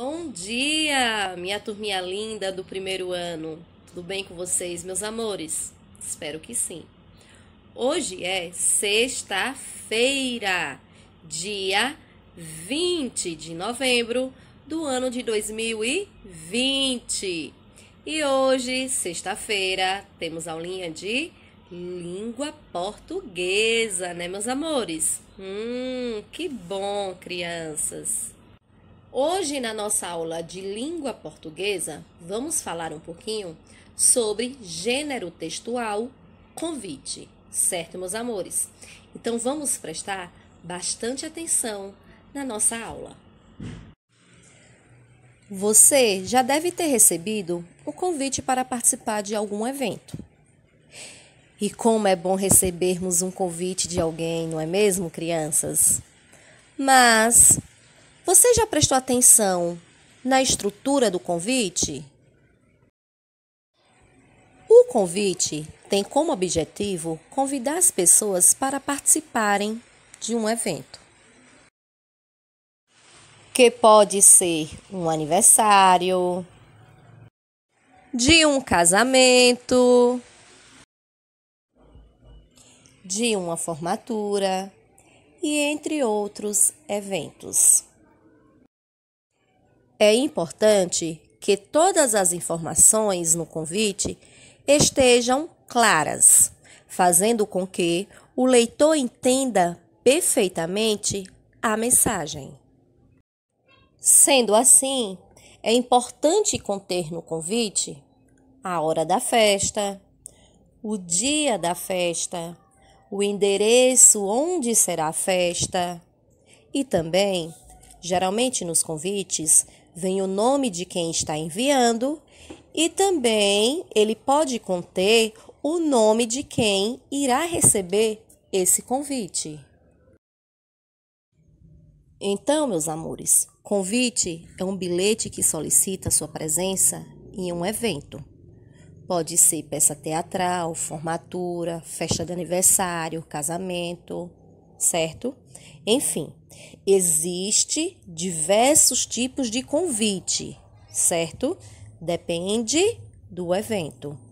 Bom dia, minha turminha linda do primeiro ano. Tudo bem com vocês, meus amores? Espero que sim. Hoje é sexta-feira, dia 20 de novembro do ano de 2020. E hoje, sexta-feira, temos aulinha de língua portuguesa, né, meus amores? Hum, que bom, crianças! Hoje, na nossa aula de língua portuguesa, vamos falar um pouquinho sobre gênero textual convite, certo, meus amores? Então, vamos prestar bastante atenção na nossa aula. Você já deve ter recebido o convite para participar de algum evento. E como é bom recebermos um convite de alguém, não é mesmo, crianças? Mas você já prestou atenção na estrutura do convite? O convite tem como objetivo convidar as pessoas para participarem de um evento, que pode ser um aniversário, de um casamento, de uma formatura e entre outros eventos. É importante que todas as informações no convite estejam claras, fazendo com que o leitor entenda perfeitamente a mensagem. Sendo assim, é importante conter no convite a hora da festa, o dia da festa, o endereço onde será a festa e também, geralmente nos convites, vem o nome de quem está enviando e também ele pode conter o nome de quem irá receber esse convite. Então, meus amores, convite é um bilhete que solicita sua presença em um evento. Pode ser peça teatral, formatura, festa de aniversário, casamento, certo? Enfim, existe diversos tipos de convite, certo? Depende do evento.